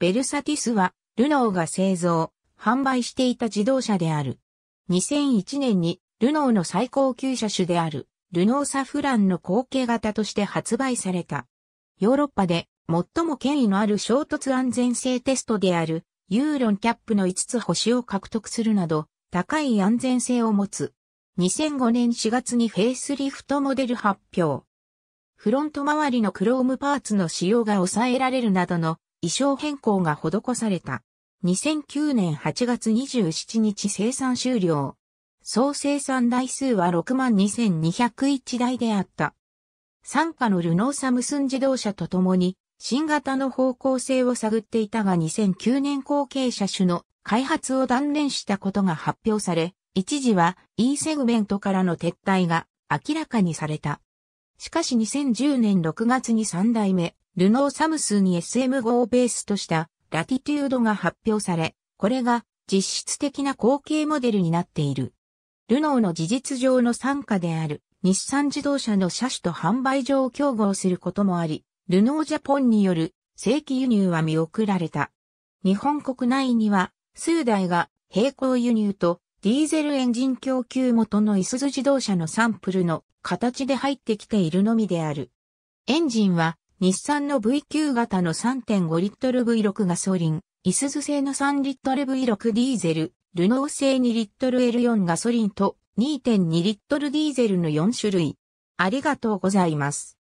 ベルサティスは、ルノーが製造、販売していた自動車である。2001年に、ルノーの最高級車種である、ルノーサフランの後継型として発売された。ヨーロッパで、最も権威のある衝突安全性テストである、ユーロンキャップの5つ星を獲得するなど、高い安全性を持つ。2005年4月にフェイスリフトモデル発表。フロント周りのクロームパーツの使用が抑えられるなどの衣装変更が施された。2009年8月27日生産終了。総生産台数は62,201台であった。参加のルノーサムスン自動車とともに、新型の方向性を探っていたが2009年後継車種の開発を断念したことが発表され、一時は E セグメントからの撤退が明らかにされた。しかし2010年6月に3代目、ルノーサムスに SM5 をベースとしたラティテュードが発表され、これが実質的な後継モデルになっている。ルノーの事実上の参加である日産自動車の車種と販売上を競合することもあり、ルノージャポンによる正規輸入は見送られた。日本国内には数台が並行輸入とディーゼルエンジン供給元のイスズ自動車のサンプルの形で入ってきているのみである。エンジンは日産の V9 型の3.5リットル V6 ガソリン、イスズ製の3リットル V6 ディーゼル、ルノー製2リットル L4 ガソリンと2.2リットルディーゼルの4種類。ありがとうございます。